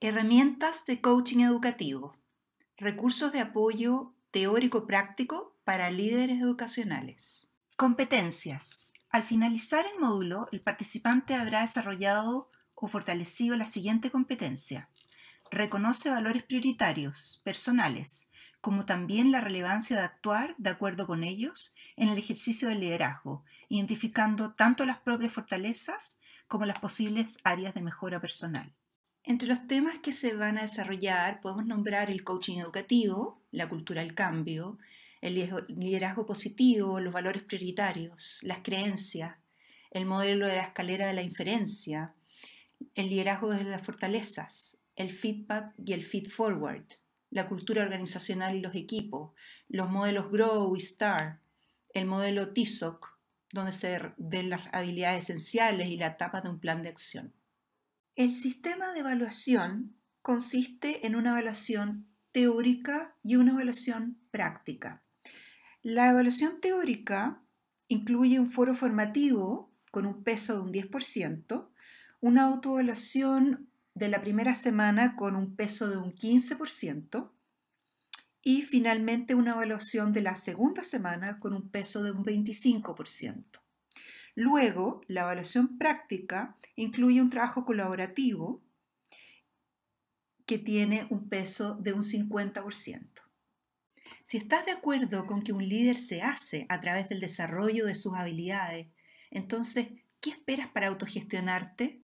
Herramientas de coaching educativo. Recursos de apoyo teórico-práctico para líderes educacionales. Competencias. Al finalizar el módulo, el participante habrá desarrollado o fortalecido la siguiente competencia. Reconoce valores prioritarios, personales, como también la relevancia de actuar de acuerdo con ellos en el ejercicio del liderazgo, identificando tanto las propias fortalezas como las posibles áreas de mejora personal. Entre los temas que se van a desarrollar podemos nombrar el coaching educativo, la cultura del cambio, el liderazgo positivo, los valores prioritarios, las creencias, el modelo de la escalera de la inferencia, el liderazgo desde las fortalezas, el feedback y el feed forward, la cultura organizacional y los equipos, los modelos Grow y STAR, el modelo TISOC, donde se ven las habilidades esenciales y la etapa de un plan de acción. El sistema de evaluación consiste en una evaluación teórica y una evaluación práctica. La evaluación teórica incluye un foro formativo con un peso de un 10%, una autoevaluación de la primera semana con un peso de un 15% y finalmente una evaluación de la segunda semana con un peso de un 25%. Luego, la evaluación práctica incluye un trabajo colaborativo que tiene un peso de un 50%. Si estás de acuerdo con que un líder se hace a través del desarrollo de sus habilidades, entonces, ¿qué esperas para autogestionarte?